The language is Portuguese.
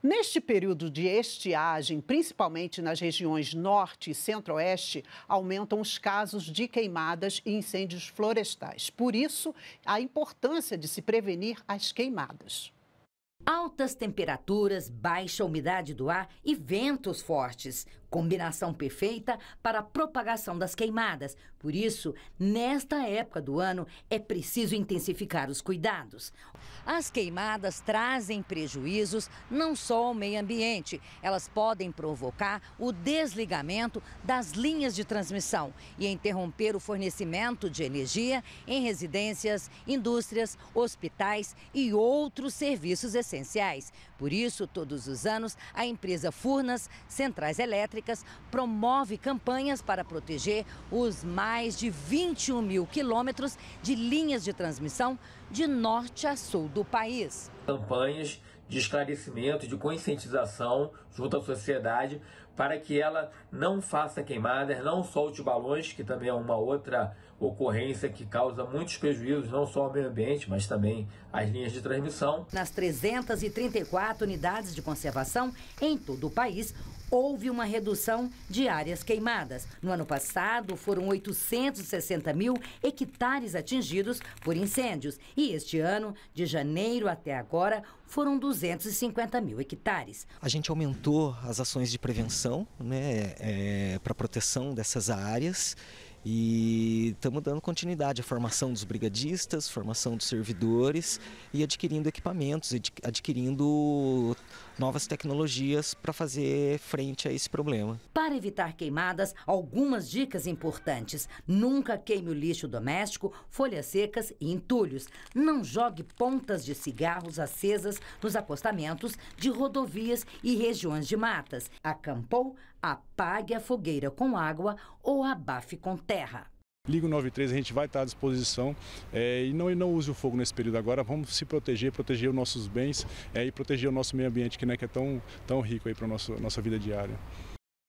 Neste período de estiagem, principalmente nas regiões norte e centro-oeste, aumentam os casos de queimadas e incêndios florestais. Por isso, a importância de se prevenir as queimadas. Altas temperaturas, baixa umidade do ar e ventos fortes. Combinação perfeita para a propagação das queimadas. Por isso, nesta época do ano, é preciso intensificar os cuidados. As queimadas trazem prejuízos não só ao meio ambiente, elas podem provocar o desligamento das linhas de transmissão e interromper o fornecimento de energia em residências, indústrias, hospitais e outros serviços essenciais essenciais. Por isso, todos os anos, a empresa Furnas Centrais Elétricas promove campanhas para proteger os mais de 21 mil quilômetros de linhas de transmissão de norte a sul do país. Campanhas de esclarecimento, de conscientização junto à sociedade para que ela não faça queimadas, não solte balões, que também é uma outra ocorrência que causa muitos prejuízos, não só ao meio ambiente, mas também às linhas de transmissão. Nas 334 unidades de conservação em todo o país, houve uma redução de áreas queimadas. No ano passado, foram 860 mil hectares atingidos por incêndios. E este ano, de janeiro até agora, foram 250 mil hectares. A gente aumentou as ações de prevenção né, é, para proteção dessas áreas e estamos dando continuidade à formação dos brigadistas, formação dos servidores e adquirindo equipamentos, adquirindo novas tecnologias para fazer frente a esse problema. Para evitar queimadas, algumas dicas importantes. Nunca queime o lixo doméstico, folhas secas e entulhos. Não jogue pontas de cigarros acesas nos apostamentos de rodovias e regiões de matas. Acampou? Apague a fogueira com água ou abafe com terra terra. Liga o 93, a gente vai estar à disposição é, e, não, não use o fogo nesse período agora, vamos se proteger, proteger os nossos bens é, e proteger o nosso meio ambiente que, né, que é tão, tão rico para a nossa vida diária.